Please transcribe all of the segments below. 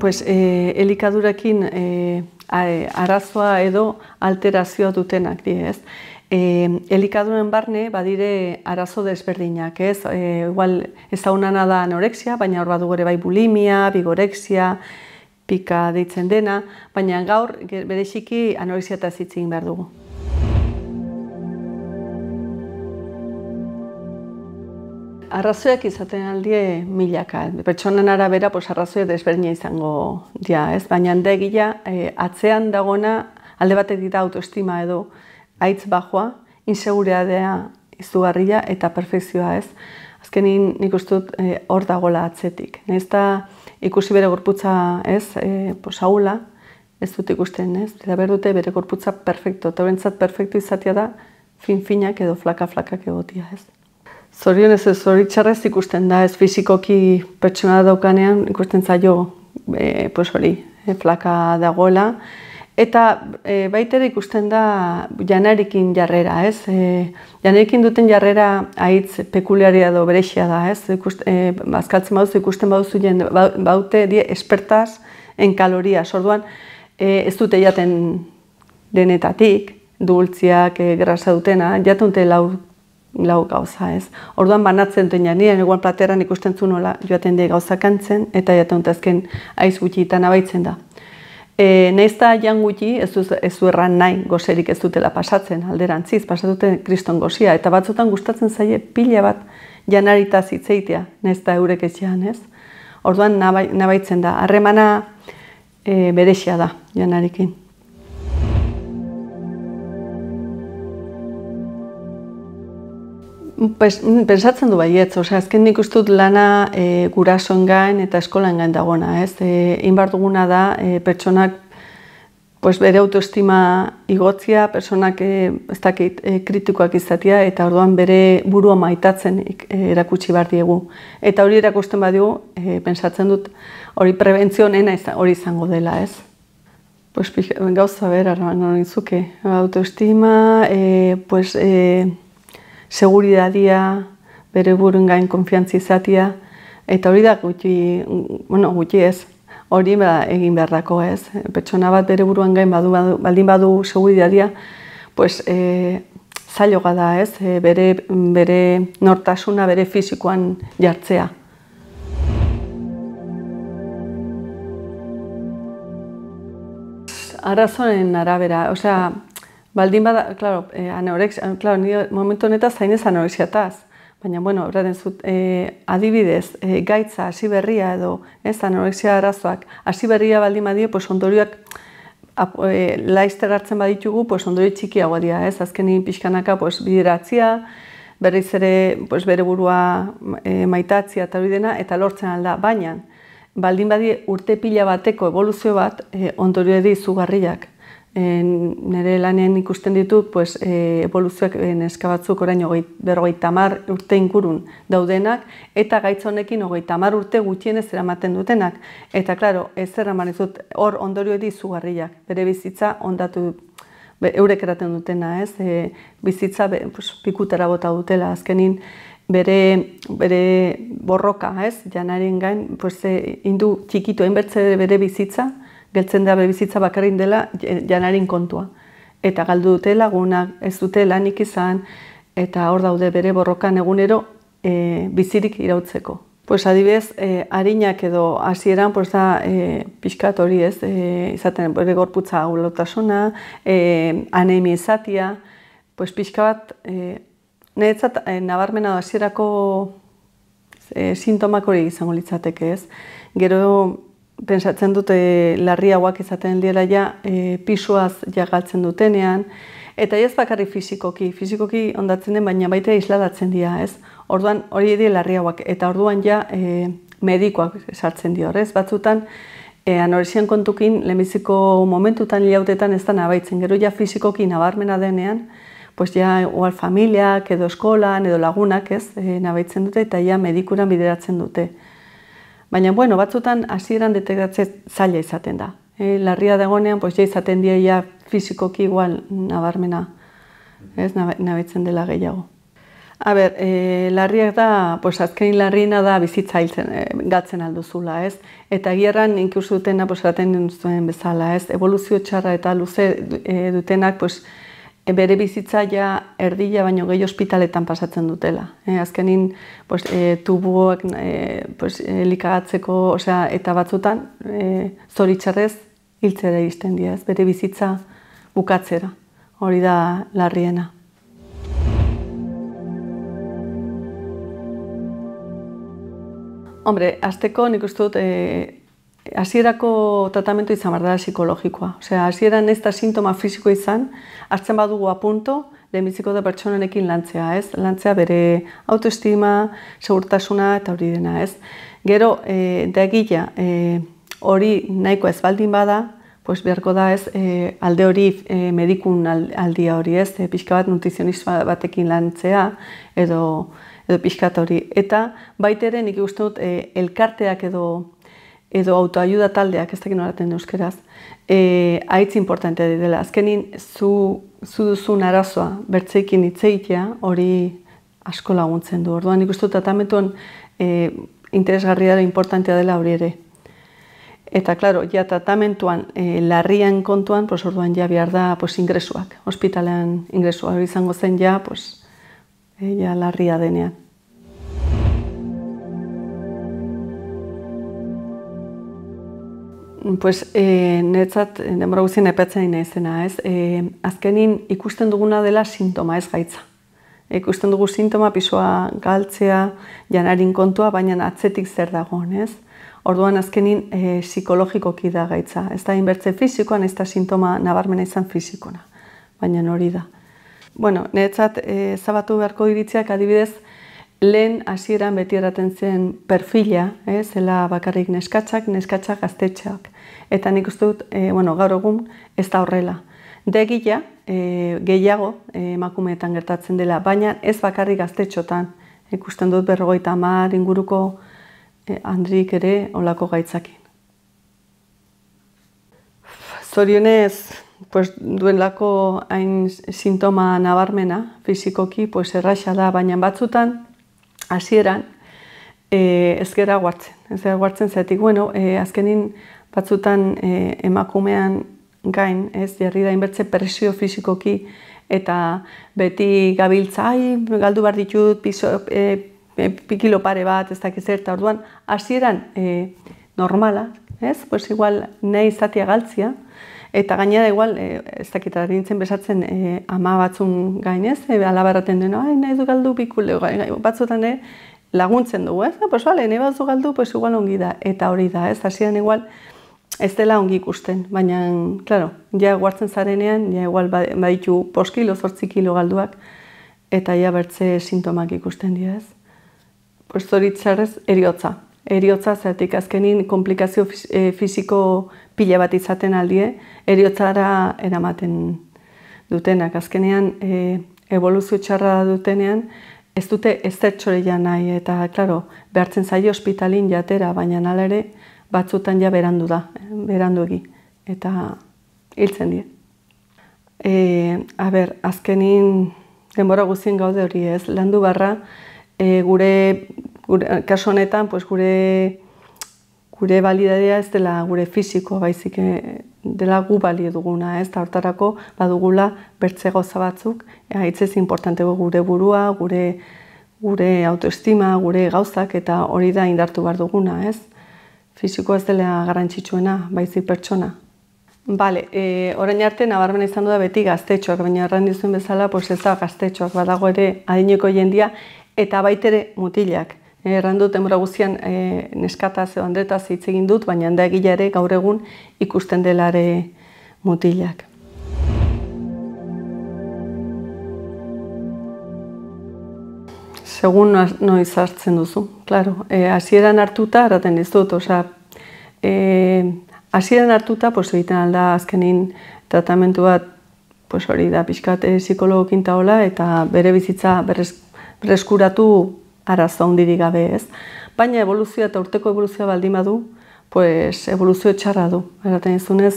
Pues e, eh, elikadurakin e, eh, eh, arazoa edo alterazioa dutenak die, ez? E, elikaduren barne badire arazo desberdinak, ez? E, igual ezaunana da anorexia, baina hor badu gore bai bulimia, bigorexia, pika deitzen dena, baina gaur bereziki anorexia eta zitzin behar dugu. arrazoiak izaten aldi milaka. Betxonen arabera, pues, arrazoi desberdina izango dia, ez? Baina handegia, e, eh, atzean dagona alde batetik da autoestima edo aitz bajoa, insegurea dea izugarria eta perfekzioa, ez? Azkenin nik uste dut e, hor dagoela atzetik. Nez da ikusi bere gorputza, ez? E, pues, ez dut ikusten, ez? Eta behar dute bere gorputza perfektu, eta horrentzat perfektu izatea da, Fin-finak edo flaka-flakak egotia, ez? zorion ez zoritxarrez ikusten da, ez fizikoki pertsona daukanean ikusten zaio e, pues hori, e, flaka dagoela. Eta e, baitera ikusten da janarikin jarrera, ez? E, janarekin duten jarrera haitz pekuliaria da, berexia da, ez? Ikust, e, bazkaltzen ikusten baduzu ba, baute die espertaz en kaloria. Zorduan e, ez dute jaten denetatik, dultziak, e, grasa dutena, jatunte lau lau gauza ez. Orduan banatzen duen janean, egon plateran ikusten zu nola joaten dira gauza kantzen, eta jaten aiz gutxi eta nabaitzen da. E, Naiz eta jan gutxi ez, du, ez nahi gozerik ez dutela pasatzen, alderantziz, pasatuten kriston gozia, eta batzotan gustatzen zaie pila bat janarita zitzeitea, nez da eurek ez ez? Orduan nabaitzen da, harremana e, berexia da janarikin. Pes, mm, pensatzen du baietz, osea, azken nik ustut lana e, gurasoen gain eta eskolan gain dagona, ez? E, eh, inbar duguna da, e, pertsonak pues, bere autoestima igotzia, pertsonak e, ez dakit, kritikoak izatea, eta orduan bere burua maitatzen e, erakutsi bar diegu. Eta hori erakusten badugu, e, pensatzen dut, hori prebentzio nena hori izango dela, ez? Pues, gauza bera, nintzuke. Autoestima, e, pues, e, seguridadia, bere buruen gain konfiantzi izatia, eta hori da gutxi, bueno, gutxi ez, hori ba, egin beharrako ez. Pertsona bat bere buruan gain badu, baldin badu seguridadia, pues, e, eh, zailoga da ez, e, bere, bere nortasuna, bere fisikoan jartzea. Arazoen arabera, osea, Baldin bada, claro, eh anorexia, eh, claro, ni momento zain anorexiataz, baina bueno, zut e, eh, adibidez, e, gaitza hasi berria edo ez anorexia arazoak, hasi berria baldin badie, pues ondorioak ap, laister hartzen baditugu, pues ondorio txikiago dira, ez? Azkenin pixkanaka, pues bideratzia, berriz ere, pues bere burua e, maitatzia eta hori dena eta lortzen alda, baina baldin badie urtepila bateko evoluzio bat, eh ondorio izugarriak nire lanen ikusten ditut pues, e, eh, evoluzioak eh, neska batzuk orain ogeit, berrogeita mar urte ingurun daudenak eta gaitz honekin ogeita mar urte gutxienez eramaten dutenak. Eta klaro, ez zer amaren hor ondorio edi zugarriak, bere bizitza ondatu be, eurek eraten dutena, ez? E, bizitza be, pues, pikutara bota dutela, azkenin bere, bere borroka, ez? Janaren gain, pues, e, indu txikitu, enbertze bere bizitza, geltzen da bebizitza bakarrin dela janarin kontua. Eta galdu dute lagunak, ez dute lanik izan, eta hor daude bere borrokan egunero eh, bizirik irautzeko. Pues adibez, e, eh, harinak edo hasieran pues da e, pixkat hori ez, e, izaten bere gorputza gulotasuna, e, anemi izatia, pues pixka bat, niretzat nabarmena hasierako e, sintomak hori izango litzateke ez. Gero pensatzen dute larriagoak izaten dira ja e, pisuaz jagatzen dutenean, eta ez bakarri fizikoki, fizikoki ondatzen den, baina baita isladatzen dira, ez? Orduan hori edi larriagoak, eta orduan ja e, medikoak sartzen dio, ez? Batzutan, e, kontukin, lehenbiziko momentutan hilautetan ez da nabaitzen, gero ja fizikoki nabarmena denean, pues ja, oal familiak, edo eskolan, edo lagunak, ez, e, nabaitzen dute, eta ja medikuran bideratzen dute. Baina, bueno, batzutan hasieran detektatze zaila izaten da. E, larria dagoenean, pues, ja izaten dia ja fizikoki igual nabarmena, ez, nabetzen dela gehiago. A ber, e, larriak da, pues, larriena da bizitza hiltzen, e, eh, gatzen alduzula, ez? Eta gierran inkursu dutena, pues, zuen bezala, ez? Evoluzio txarra eta luze e, dutenak, pues, bere bizitza ja erdila baino gehi ospitaletan pasatzen dutela. E, azkenin pues, e, tubuak e, pues, likagatzeko osea, eta batzutan e, zoritzarrez hiltzera izten dira, bere bizitza bukatzera, hori da larriena. Hombre, azteko nik uste dut hasierako tratamentu izan behar da psikologikoa. Osea, hasieran ez da sintoma fisiko izan, hartzen badugu apunto le mitziko da pertsonenekin lantzea, ez? Lantzea bere autoestima, segurtasuna eta hori dena, ez? Gero, eh e, hori nahiko ez baldin bada, pues beharko da, ez? E, alde hori e, medikun aldia hori, ez? E, pixka bat nutrizionista batekin lantzea edo edo pixkat hori eta baita ere nik gustatu dut e, elkarteak edo edo autoayuda taldeak, ez dakit euskeraz, e, eh, aitz importantea dela. Azkenin, zu, zu duzun arazoa, bertzeikin itzeitea, hori asko laguntzen du. Orduan ikustu tratamentuan e, eh, interesgarria da importantea dela hori ere. Eta, klaro, ja tratamentuan eh, larrian kontuan, pos, orduan ja behar da ingresuak, hospitalean ingresuak izango zen ja, pos, ja larria denean. Pues, e, eh, netzat, eh, denbora guztien epatzen nahi zena, ez? Eh, azkenin ikusten duguna dela sintoma, ez gaitza. ikusten dugu sintoma, pisoa galtzea, janarin kontua, baina atzetik zer dagoen, ez? Orduan azkenin e, psikologikoki da gaitza. Ez da inbertze fizikoan, ez da sintoma nabarmena izan fizikona. Baina hori da. Bueno, netzat, e, zabatu beharko iritziak adibidez, lehen hasieran beti eraten zen perfila, eh, zela bakarrik neskatzak, neskatzak gaztetxeak. Eta nik uste dut, e, bueno, gaur egun ez da horrela. Degila e, eh, gehiago eh, emakumeetan gertatzen dela, baina ez bakarrik gaztetxotan. Ikusten dut berrogeita amar inguruko e, handrik ere olako gaitzakin. Zorionez, pues, duen lako hain sintoma nabarmena fizikoki, pues, erraxa da, baina batzutan, hasieran, e, ez gara guartzen. Ez gara guartzen, zaitik, bueno, e, azkenin batzutan eh, emakumean gain, ez, jarri da inbertze presio fisikoki eta beti gabiltza, ai, galdu behar ditut, piso, pikilo eh, eh, pare bat, ez dakiz eta orduan, hasieran normala, ez, pues igual, nahi izatea galtzia, eta gainera igual, ez dakit nintzen besatzen e, ama batzun gainez, e, alabarraten duen, ai, nahi du galdu pikule, batzutan, e, laguntzen dugu, ez, ah, pues, vale, nahi galdu, pues igual ongi da, eta hori da, ez, hasieran igual, Ez dela ongi ikusten, baina, klaro, ja guartzen zarenean, ja igual ba, baditu poskilo, zortzikilo galduak, eta ja bertze sintomak ikusten dira ez. Zoritzarrez, eriotza. Eriotza, azkenin komplikazio fiziko eh, pila bat izaten aldie, eriotzara eramaten dutenak. Azkenean, evoluzio eh, txarra dutenean, ez dute ez zertxore ja nahi, eta, klaro, behartzen zaio ospitalin jatera, baina nalare, batzutan ja berandu da, berandu egi eta hiltzen die. E, a ber, azkenin denbora guztien gaude hori ez, landu barra e, gure, gure kasu honetan, pues gure gure validadea ez dela gure fisiko baizik e, dela gu balio duguna, ez hortarako badugula bertze goza batzuk, hitz e, ez importante gure burua, gure gure autoestima, gure gauzak eta hori da indartu bar duguna, ez? Fisikoa ez dela garrantzitsuena, baizik pertsona. Bale, e, orain arte nabarmen izan du da beti gaztetxoak, baina erran dizuen bezala, pues ez da gaztetxoak badago ere adineko jendia eta baitere mutilak. E, erran dut denbora guztian e, neskata zeo andretaz hitz egin dut, baina handa egilare gaur egun ikusten delare mutilak. segun noiz hartzen duzu. Claro, eh hasieran hartuta eraten dizut, osea eh hasieran hartuta pues egiten alda azkenin tratamendu bat pues hori da pixkat e eh, psikologokin taola eta bere bizitza berreskuratu arazo hundiri gabe, ez? Baina evoluzioa eta urteko evoluzioa baldin badu, pues evoluzio txarra du. Eraten dizunez,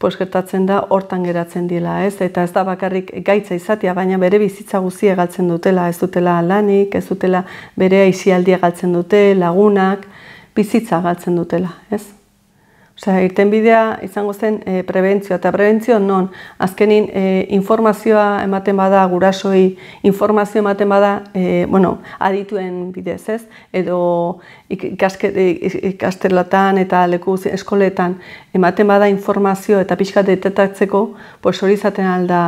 pues gertatzen da hortan geratzen dila, ez? Eta ez da bakarrik gaitza izatea, baina bere bizitza guztia galtzen dutela, ez dutela lanik, ez dutela bere aisialdia galtzen dute, lagunak, bizitza galtzen dutela, ez? Osa, irten bidea izango zen e, prebentzioa, eta prebentzio non, azkenin e, informazioa ematen bada, gurasoi informazioa ematen bada, e, bueno, adituen bidez ez, edo ikastelatan eta leku eskoletan ematen bada informazio eta pixka detetatzeko, pues hori izaten alda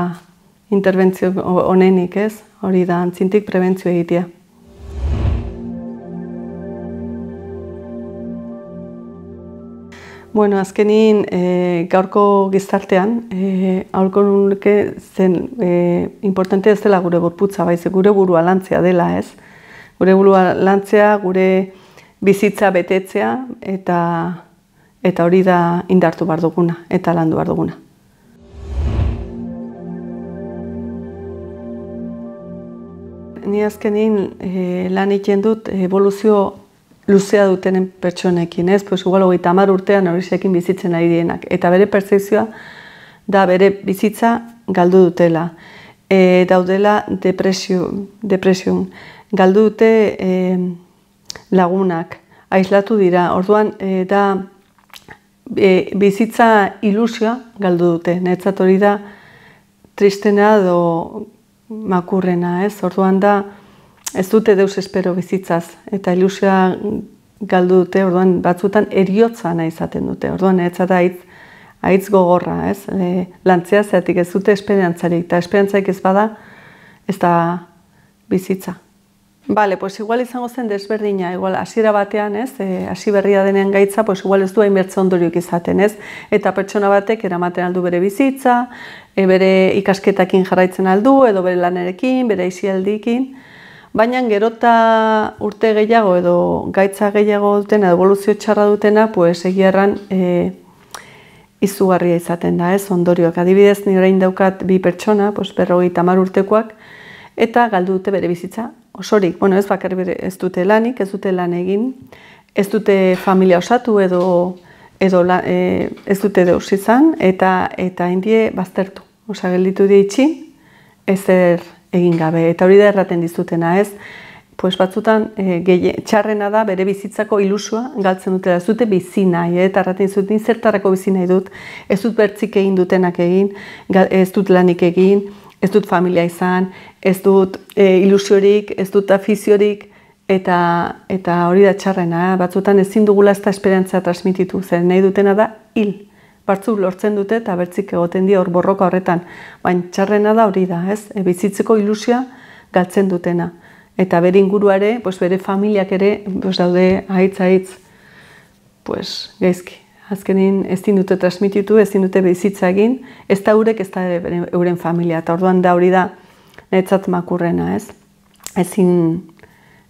interbentzio honenik ez, hori da antzintik prebentzioa egitea. Bueno, azkenin e, gaurko gizartean, eh aurko nuke zen e, eh, importante ez dela gure gorputza baiz gure burua lantzea dela, ez? Gure burua lantzea, gure bizitza betetzea eta eta hori da indartu bar duguna eta landu bar duguna. Ni azkenin e, lan egiten dut evoluzio luzea dutenen pertsonekin, ez? Pues igual 30 urtean horiekin bizitzen ari dienak eta bere pertsepzioa da bere bizitza galdu dutela. E, daudela depresio depresiun. galdu dute e, lagunak, aislatu dira. Orduan e, da e, bizitza ilusua galdu dute. Nezat hori da tristena edo makurrena, ez? Orduan da ez dute deus espero bizitzaz, eta ilusia galdu dute, orduan batzutan eriotza nahi izaten dute, orduan ez da aitz, aitz gogorra, ez? E, lantzea zeatik ez dute esperantzarik, eta esperantzaik ez bada, ez da bizitza. Bale, pues igual izango zen desberdina, igual hasiera batean, ez, e, hasi berria denean gaitza, pues igual ez du hainbertze ondoriok izaten, ez, eta pertsona batek eramaten aldu bere bizitza, e, bere ikasketakin jarraitzen aldu, edo bere lanerekin, bere aizialdikin, Baina gerota urte gehiago edo gaitza gehiago duten edo evoluzio txarra dutena, pues egierran e, izugarria izaten da, ez ondorioak. Adibidez, ni orain daukat bi pertsona, pues berrogi tamar urtekoak, eta galdu dute bere bizitza. Osorik, bueno, ez bakar bere, ez dute lanik, ez dute lan egin, ez dute familia osatu edo, edo la, e, ez dute deus izan, eta, eta indie baztertu. Osa, gelditu ez ezer, egin gabe. Eta hori da erraten dizutena, ez? Pues batzutan e, eh, gehi, txarrena da bere bizitzako ilusua galtzen dutela ez dute bizi nahi eh? eta erraten dizut zertarako bizi nahi dut. Ez dut bertzik egin dutenak egin, ez dut lanik egin, ez dut familia izan, ez dut e, ilusiorik, ez dut afiziorik eta eta hori da txarrena. Batzutan ezin dugula ezta esperantza transmititu zen nahi dutena da hil batzuk lortzen dute eta bertzik egoten dira hor borroka horretan. Baina txarrena da hori da, ez? E, bizitzeko ilusia galtzen dutena. Eta bere inguruare, pues, bere familiak ere, pues, daude ahitz ahitz, pues, gaizki. Azkenin ez dute transmititu, ez dute bizitza egin, ez da urek ez da euren familia. Eta orduan da hori da, netzat makurrena, ez? Ezin,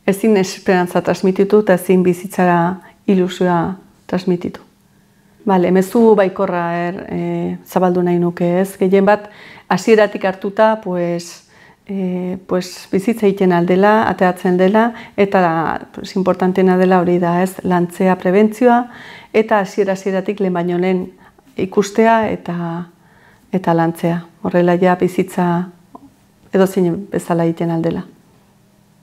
ezin esperantza transmititu eta ezin bizitzara ilusua transmititu. Bale, mezu baikorra er, e, zabaldu nahi nuke ez. Gehien bat, hasieratik hartuta, pues, e, pues, bizitza egiten aldela, ateatzen dela, eta pues, importantena dela hori da, ez, lantzea prebentzioa, eta hasiera hasieratik lehen baino lehen ikustea eta, eta lantzea. Horrela, ja, bizitza edo bezala egiten aldela.